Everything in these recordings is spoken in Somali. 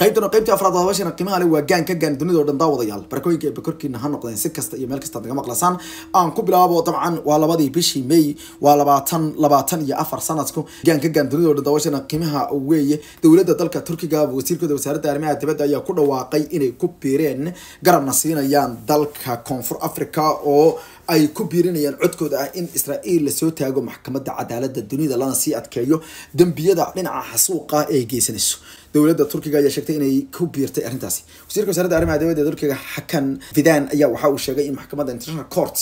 qaybtana qaybtii afraad hawshana qiimaha leh waa gaan ka gaan dunida oo dhan daawadayaal barakooyinka eeba korkiina ha noqdeen si kasta iyo meel kasta naga maqlasaan aan ku bilaabo dabcan waa labadii bishii may waa labaatan labaatan iyo afar sanadku gaan ka gaan dunida oo dhan daawashana qiimaha weeye dowladda dalka turkiga wasiirkooda wasaaradda arrimaha dibadda ayaa ku dhawaaqay inay ku biireen garabna siinayaan dalka koonfur africa oo ay ku biirinayaan codkooda ah in israa'iil lasoo taago maxkamadda cadaalada dunida lana sii adkeeyo dembiyada dhinaca xasuuqa ee geysanayso dowladda turkiga ayaa sheegtay inay ku biirtay arrintaasi wasiirka wasaaradda arrimaha dibadda ee turkiga xakan fidan ayaa waxa uu sheegay in maxkamadda international court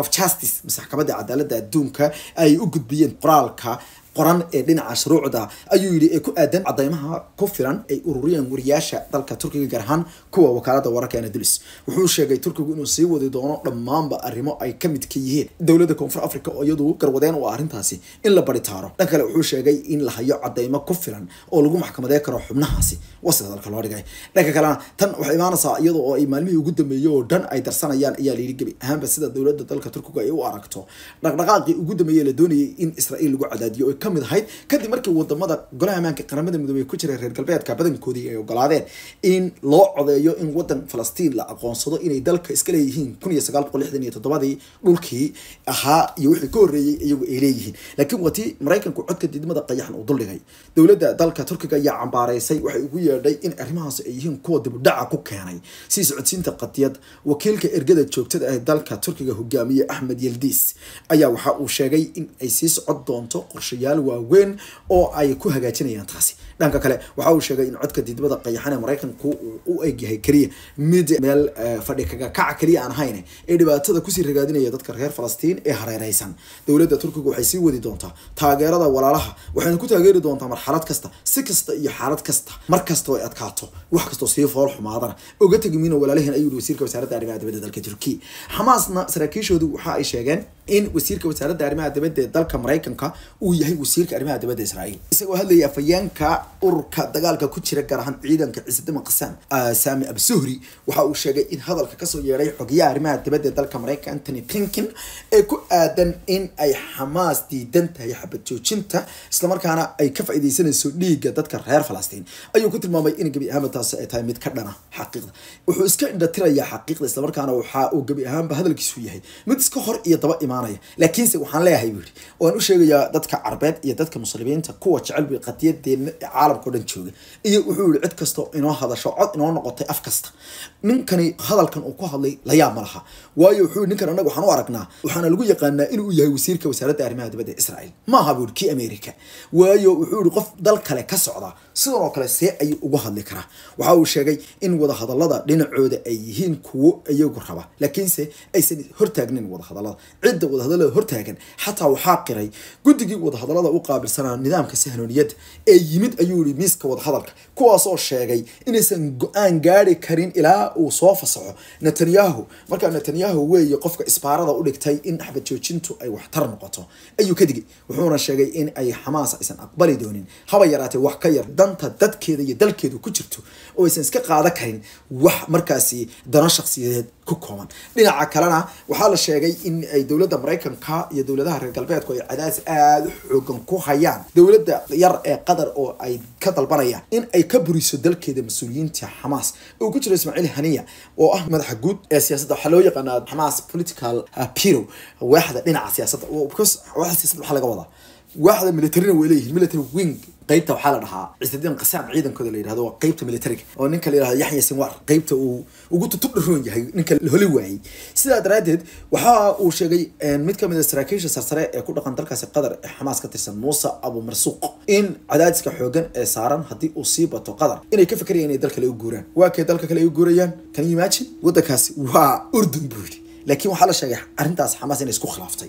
of justice maxkamadda cadaalada adduunka ay u gudbiyeen qoraalka qoran ee dhinaca shuruucda ayuu yidhi ee ku aadan cadaymaha ku filan ay ururiyeen wariyaasha dalka turkiga gaar ahaan kuwa wakaalada wararka anadlis wuxuu sheegay turkigu inuu sii wadi doono dhammaanba arrimo ay ka mid ka yihiin dowladda koonfur africa oo iyadu garwadeen u ah arrintaasi in la baritaaro dhan kale wuxuu sheegay in la hayo cadaymo ku filan oo lagu maxkamadee karo xubnahaasi waa dalka loo dhigay dhanka kalena tan waxay imaanaysaa iyada oo ay maalmihii ugu dambeeyey oo dhan ay darsanayaan ayaa layidhi gebi ahaanba sida dowladda dalka turkiga ay u aragto dhaqdhaqaaqii ugu dambeeyey la doonayay in israa'iil lagu cadaadiyo ka mid ahayd kadib markii wadamada golaha amaanka qaramada midoobey ku jira reer galbeedka badankoodii ay ogolaadeen in loo codeeyo in wadan falastiin la aqoonsado inay dalka iska leeyihiin kun dhulkii ahaa iyo wixii ka horreeyey iyagu ay leeyihiin laakiin waatii maraykanku codka didmada qayaxan uu duldhigay dowladda dalka turkiga ayaa cambaareysay waxay ugu yeedhay in arrimahaas ay yihiin kuwa dibudhaca ku keenay sii socodsiinta qadiyad wakiilka ergada joogtada ee dalka turkiga hogaamiye axmed yeldiis ayaa waxa uu sheegay in ay sii socod doonto qorshayaal shaqaale waaweyn oo ay ku hagaajinayaan taasi dhanka kale waxa uu sheegay in codka didbada qayaxan ee maraykanku u egyahay keliya mid meel eh, fadhi kaga kac keliya aan ahayn ee dhibaatada kusii ragaadinaya dadka reer falastiin ee hareereysan dowladda turkiga waxay sii wadi doontaa taageerada walaalaha waxayna ku taageeri doontaa marxalad kasta si kasta iyo xaalad kasta mar kastoo ay adkaato wax kastoo sii fool xumaadana oga tegi miina walaalaheen ayuu yihi wasiirka wasaaradda arrimaha dibadda dalka turkiya xamaasna saraakiishoodu waxa ay sheegeen in wasiirka wasaaradda arrimaha dibadda ee dalka maraykanka uu yahay wasiirka arrimaha dibadda israa'iil isagoo hadlaya afayeenka ururka dagaalka ku jira gaar ahaan ciidanka ciisidimo qasaam ah, saami absuhri waxa uu sheegay in hadalka kasoo yeedhay xogayaha arrimaha dibadda ee dalka maraykanka antony blinken ee ku aadan in ay xamaas diidan tahay xabad joojinta islamarkaana ay ka faa'iideysanayso dhiigga dadka reer falastiin ayuu ku tilmaamay in gebi ahaanba taasi ay tahay mid ka dhana xaqiiqda wuxuu iska indhatirayaa xaqiiqda islamarkaana waxa uu gebi ahaanba hadalkiisu yahay mid iska hor iyo daba imaanaya laakiinse waxaan leeyahay buu yidhi waan u sheegayaa dadka carbeed iyo dadka muslimiinta kuwa jecel buy qadiyadeena caalamka o dhan jooga iyo wuxuu yihi cid kastao inoo hadasho cod inoo noqotay af kasta ninkani hadalkan uu ku hadlay layaab ma laha waayo wuxuu ninkan annaga waxaan u aragnaa waxaana lagu yaqaanaa inuu yahay wasiirka wasaaradda arrimaha dibadda israel maaha buu yidhi kii america waayo wuxuu yihi qof dal kale ka socda sidoo kale see ayuu uga hadli karaa waxa uu sheegay in wadahadalada dhinacooda ay yihiin kuwo iyagu raba laakiinse aysan hortaagnin wadahadalada cidda wadahadalada hortaagan xataa waxaa qiray guddigii wadahadalada u qaabilsanaa nidaamka sahlooniyadda ee yimid ayuu yihi miiska wadahadalka kuwaasoo sheegay inaysan go-aan gaari karin ilaa uu soo fasaxo netanyahu markaa netanyahu weeye qofka isbaarada u dhigtay in axmed joojintu ay waxtar noqoto ayuu ka wuxuuna sheegay in ay xamaas aysan aqbali doonin haba yaraatee wax ka yar danta dadkeeda iyo dalkeedu ku jirto oo aysan iska qaadan karin wax markaasi dano shakhsiyadeed ku kooban dhinaca kalena waxaa la sheegay in ay dowladda maraykanka iyo dowladaha reer galbeedku ay cadaadis aada u xoogan ku hayaan dowladda yar ee qatar oo ay ka dalbanayaan in ay ka buriso dalkeeda mas-uuliyiinta xamaas uu ku jiro ismaaciil haniya oo ah madaxa guud ee siyaasadda waxaa loo yaqaanaa xamaas political piro uh, waaxda dhinaca siyaasadda waaxda siyaasadda waxaa laga wadaa waaxda militarina way leeyihin military wing qaybta waxaa la dhahaa cisdiin qasaab ciidankooda la yidhahdo waa qaybta militariga oo ninka la yidhahdo yaxya sinwar qaybta uu ugu tutub yahay ninka la holi waayey sidaa daraaddeed waxa uu sheegay mid ka mid a ah saraakiisha sarsare ee ku dhaqan dalkaasi qatar ee xamaas ka tirsan muuse abu marsuuq in cadaadiska xoogan ee saaran haddii uu sii bato qatar inay ka fekerayaan inay dalkale u guuraan waa kay dalka kale ay u guurayaan kan imagine waddankaasi waa urdun buu yidhi laakiin waxaa la sheegay arrintaas xamaas inay isku khilaaftay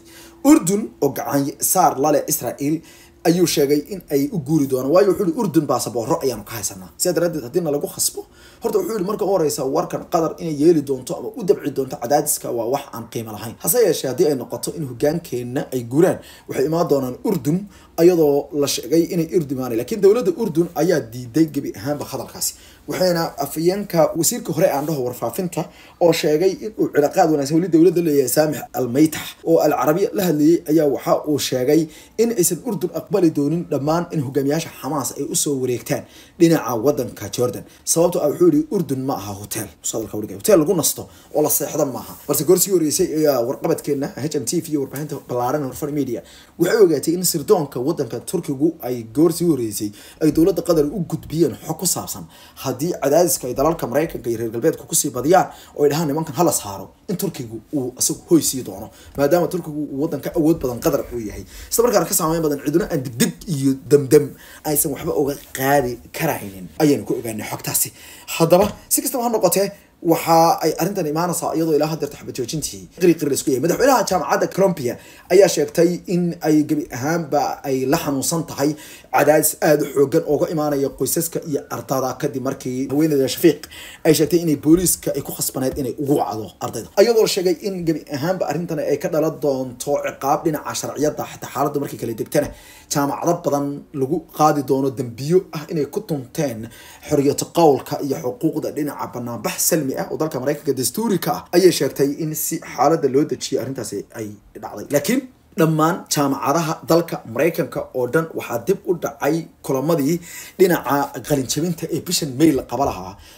urdun oo gacan lale israa'iil ayuu sheegay in ay u guuri doonaan waayo wuxuu ihi urdun baasaboorro ayaanu ka haysanaa sidaa daraaddeed haddii nalagu khasbo horta wuxuu yihi marka u horeysa warkan qadar inay yeeli doonto ama u dabci doonto cadaadiska waa wax aan qiimo lahayn hase yeeshee haddii ay noqoto in hoggaankeenna ay guuraan waxay imaan doonaan urdun ayadoo la sheegay inay urdumaana lakiin dowladda urdun ayaa diiday gebi ahaanba hadalkaasi waxayna afyeenka wasiirka hore dhaho warfaafinta oo sheegay inuu cilaaqaad wanaagsan weli dowladda leeyahay saamix almaytax oo alcarabiya la hadlayay ayaa waxa uu sheegay in aysan urdun aqbali doonin dhammaan in hogaamiyaasha xamaas ay usoo wareegtaan dhinaca wadanka jordan sababto ah wuxuu yihi urdun ma aha hotel hotel lagu nasto oo la seexda maaha balse goor horeysay ayaa warqabadkeena h m t v iyo warbaahinta ballaaran horfar media waxay ogaatay in sirdoonka wadanka turkigu ay goor sii horeysay ay dowladda qatar u gudbiyeen xog ku saabsan haddii cadaadiska ay dalalka maraykanka iyo reer galbeedka kusii badiyaan oo ay dhahaan nimankan hala saaro in turkigu uu isagu hoy sii doono maadaama turkigu uu waddanka awood badan qatar uu yahay isla markaana ka saameyn badan ciduna aan degdeg iyo damdam aysan waxba uga qaadi karaynin ayaynu ku ogaanay xogtaasi haddaba si kastaba ha noqotee waxaa ay arintan imaanaysaa iyadoo ilaa hadeerta xabad joojintii qiriqiri laisku yahay madaxweynaha jaamacadda colombia ayaa sheegtay in ay gebi ahaanba ay la xanuunsan tahay cadaadis aada u xoogan ooga imaanaya qoysaska iyo ardada kadib markii haweeneyda shafiiq ay sheegtay inay booliiska ay ku khasbaneyd inay ugu wacdo ardayda iyadoo sheegay in gebi ahaanba arrintan ay ka dhalan doonto ciqaab dhinaca sharciyada xataa xaaladdu markii kala degtana jaamacado badan lagu qaadi doono dembiyo ah inay ku tunteen xoriyata qowlka iyo xuquuqda dhinaca banaanbax salmi maxalli ah eh, oo dalka maraykanka dastuurika ah ayay sheegtay in si xaaladda loo dejiyay arrintaasi ay dhacday laakiin dhammaan jaamacadaha dalka maraykanka oo dhan waxaa dib u dhacay kulamadii dhinaca qalinjabinta ee bishan may la qaba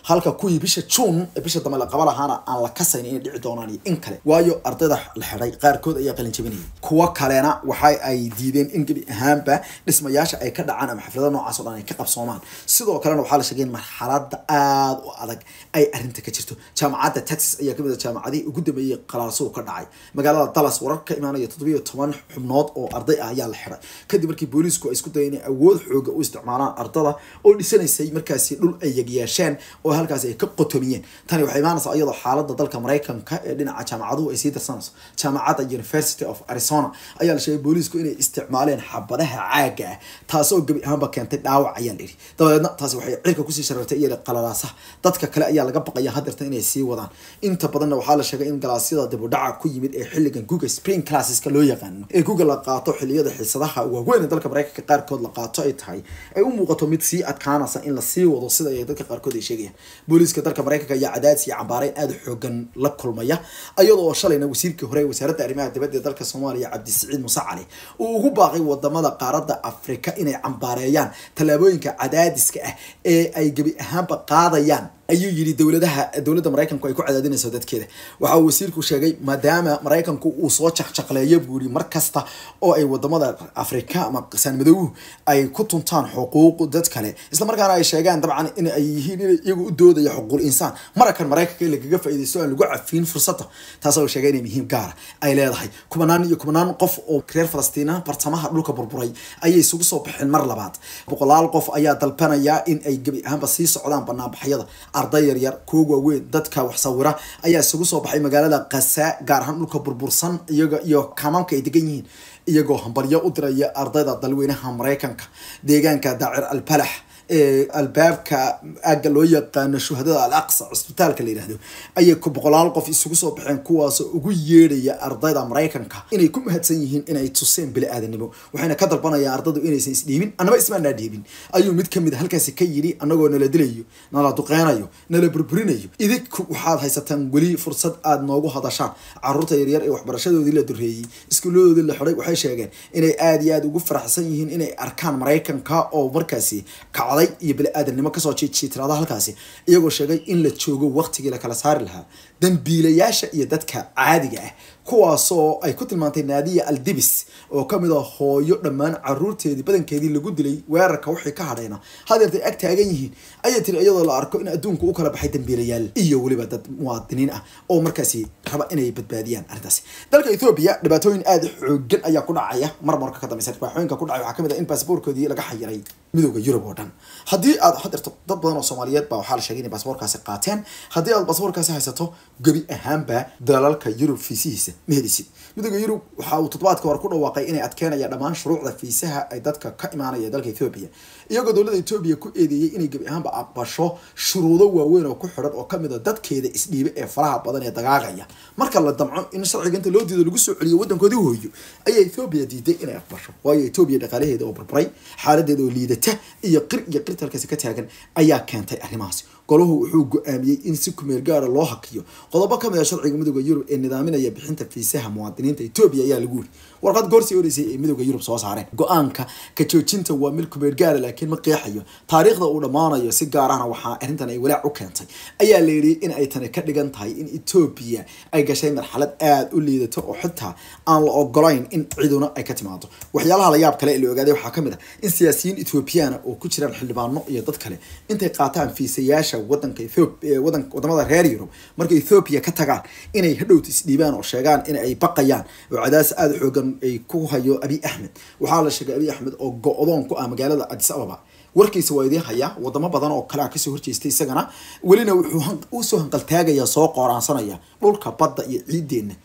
halka kuwii bisha juun ee bisha dambe la qaba aan la kasayn inay dhici doonaan iyo in kale waayo ardayda la xidhay qaarkood ayaa qalinjabinayay kuwo kalena waxa ay diideen in gebi ahaanba dhismayaasha ay ka dhacaan ama xaflada noocaas oo dhan ay ka qabsoomaan sidoo kalena waxaa la sheegay in marxalada aada u adag ay arrinta ka jirto jaamacadda texas ayaa kamid ah jaamacadihii ugu dambeeyey qalaarsow ka dhacay magaalada dallas wararka imaanaya toddobiyo toban toban xubnood oo arday ah ayaa la xiray kadib markii booliisku ay isku dayeen inay awood xooga u isticmaalaan ardada oo dhisanaysay markaasi dhul ay yagyeesheen oo halkaasi ay ka qotomiyeen tani waxay imaanaysaa iyadoo xaaladda dalka maraykanka ee dhinaca jaamacaduhu ay sii darsanayso jaamacadda university of arizona ayaa la sheegay booliisku inay isticmaaleen xabadaha caagga ah taas gebi ahaanba keentay dhaawac ayaa la dabadeedna taasi waxay cirka kusii sharartay iyada qalalaasaha dadka kale ayaa laga baqaya hadeerta inay sii wadaan inta badanna waxaa la sheegay in galaasyada dib u dhaca ku yimid ee xilligan google spring classeska loo yaqaana badan ee google la qaato xiliyada xiisadaha waaweyn ee dalka mareykanka qaarkood la qaato ay tahay ay u muuqato mid sii adkaanaysa in lasii wado sida ay dadka qaarkood ay sheegayaan booliiska dalka maraykanka ayaa cadaadis iyo cambaareyn aada xoogan la kulmaya iyadoo shalayna wasiirkii hore ee wasaaradda arrimaha dibadda ee dalka soomaaliya cabdisaciid muuse cali uu ugu baaqay wadamada qaaradda afrika inay cambaareeyaan tallaabooyinka cadaadiska ah ee ay gebi ahaanba qaadayaan ayuu yidhi dowladaha dowladda maraykanku ay ku cadaadinayso dadkeeda waxa uu wasiirku sheegay maadaama maraykanku uu soo jaqjaqleeyo buuri mar kasta oo ay wadamada afrika ama saanmadowuhu ay ku tuntaan xuquuq dad kale islamarkaana ay sheegaan dabcan in ay yihiin in iyagu u doodaya xuquuqul insaan marakan maraykanka in lagaga faaidaysto aan lagu cafiin fursadda taas oo sheegay inay muhiim gaara ay leedahay kumanaan iyo kumanaan qof oo reer falastiina bartamaha dhulka burburay ayay isugu soo baxeen mar labaad boqolaal qof ayaa dalbanaya in ay gebi ahaanba sii socdaan banaanbaxyada arday yaryar kuwa waaweyn dadka wax sawira ayaa isugu soo baxay magaalada qasa gaar ahaan dhulka burbursan iyaga iyo kamaamka ay degan yihiin iyagoo hambaryo u diraya ardayda dalweynaha maraykanka deegaanka daacir albalax albaabka aagga loo yaqaano shuhadada alaqsa cusbitaalka la yidhahdo ayay ku boqolaal qof isugu soo baxeen kuwaasoo ugu yeedhaya ardayda maraykanka inay ku mahadsan yihiin inay tuseen bili-aadanimo waxayna ka dalbanayaan ardadu inaysan isdhiibin annaba ismaanaa dhiibin ayuu mid kamid a ah halkaasi ka yidhi annagoo nala dilayo nala duqeynayo nala burburinayo idinku waxaad haysataan weli fursad aada noogu hadashaan caruurta yaryar ee waxbarashadoodii la dureeyey iskuulladoodii la xidhay waxay sheegeen inay aad iyo aada ugu faraxsan yihiin inay arkaan maraykanka oo markaasi kaco arday iyo bani-aadamnimo kasoo jiijiitiraada halkaasi iyagoo sheegay in la joogo waqtigii lakala saari lahaa dambiilayaasha iyo dadka caadiga ah kuwaasoo ay ku tilmaantay naadiya aldibis oo kamid a ah hooyo dhammaan caruurteedii badankeedii lagu dilay weerarka wixii ka hadheena hadeertay ag taagan yihiin ayay tiri iyadoo la arko in adduunka u kala baxay dambiilayaal iyo weliba dad muwaadiniin ah oo markaasi raba inay badbaadiyaan arrintaas dalka ethoobiya dhibaatooyin aada xoogan ayaa ku dhacaya marmarka ka dambaysa dhibaatooyinka ku dhacay waxaa kamid ah in baasaboorkoodii laga xayiray midooda yurub oo dhan haddii aad hadirto dad badan oo soomaaliyeed baa waxaa la sheegay inay baasaboorkaasi qaateen haddii aad baasaboorkaasi haysato gebi ahaanba dalalka yurub fiisihiisa Melisi. midowga yurub waxa uu toddobaadka hore ku dhawaaqay inay adkeynaya dhammaan shuruucda fiisaha ay dadka ka imaanaya dalka ethoobiya iyagoo dowladda ethoobiya ku eedeeyey inay gebi ahaanba aqbasho shuruudo waaweyn oo ku xidhan oo kamid a ah dadkeeda isdhiibe ee faraha badan ee dagaagaya marka la damco in sharciga inta loo diido lagu soo celiyo waddankoodii hooyo ayaa ethoobiya diiday inay aqbasho waayo ethoobiya dhaqaalaheeda oo barbaray xaaladeeda oo liidata iyo qir iyo qirta ka taagan ayaa keentay arrimahaasi golahu wuxuu go-aamiyey in si kumeel ah loo hakiyo qodobo kamid a ah sharciga midowda yurub ee nidaaminaya bixinta fiisaha muwaadiniin muwaadiniinta etoobiya ayaa lagu weri warqad goorsii oreysay ay eh, midooda yurub soo saareen go-aanka ka joojinta waa mil kubeed gaara laakiin ma qeexayo taariikhda uu dhammaanayo si gaar ahna waxaa arrintan ay walaac u keentay ayaa la yidhi in ay tani ka dhigan tahay in etoobiya ay gashay marxalad aada u liidato oo xitaa aan la ogolayn in ciduna ay ka timaado waxyaalaha layaab kale ee la ogaaday waxaa ka mid ah in siyaasiyiin ethoobiyaana oo ku jiraan xildhibaano iyo dad kale intay qaataan fiisayaasha wadanka eh, wadamada reer yurub markay ethoobiya ka tagaan inay hadhowta isdhiibaan oo sheegaan in ay baqayaan oo cadaas aada xoogan ay ku hayo abi axmed waxaa la sheegay abi axmed oo go-doon ku ah magaalada adis ababa warkiisa waa idiin hayaa wadamo badan oo kale a kasoo horjeesta isagana welina wuxuu usoo hanqaltaagaya soo qooraansanaya dhulka badda iyo ciideena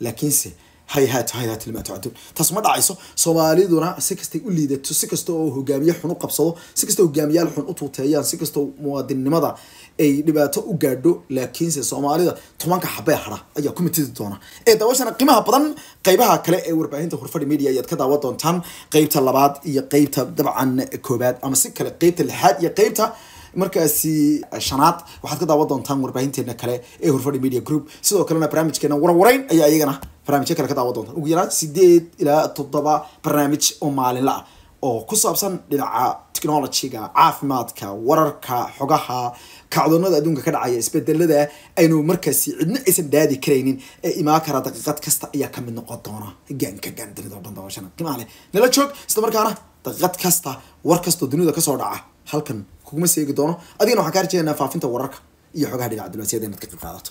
laakiinse hay-hat hay-hat ilmaatacatun taas ma dhacayso soomaaliduna si kastay u liidato si kasta oo hogaamiye xun u qabsado si kasta hogaamiyaal xun u tuuteeyaan si kastao muwaadinnimada ay dhibaato u gaadho laakiinse soomaalida tobanka xabee hara ayaa ku mitidi doona ee daawashana qiimaha badan qeybaha kale ee warbaahinta hurfadhi media ayaad ka daawan doontaan qeybta labaad iyo qeybta dabcan koobaad ama si kale qeybta lixaad iyo qeybta markaasi ah, shanaad waxaad ka daawan doontaan warbaahinteena kale ee horfadhi media group sidoo kalena barnaamijkeena warwarayn ayaa iyagana barnaamijyo kale ka daawan doontaan ugu yaraa sideed ilaa toddoba barnaamij oo maalinla ah oo ku saabsan dhinaca technologyga caafimaadka wararka xogaha kacdoonada adduunka ka dhacaya isbedelada aynu markaasi cidna aysan daadi karaynin ee imaan kara daqiiqad kasta ayaa kamid noqon doona gaanka gaandanida oo dhan daawashana nala joog isla markaana daqiiqad kasta war kastoo dunida kasoo dhaca halkan kuguma seegi doono adigana waxaan ka harjeednaa faafinta wararka iyo xoogaha dhinaca diblomasiyada ka qayb qaadato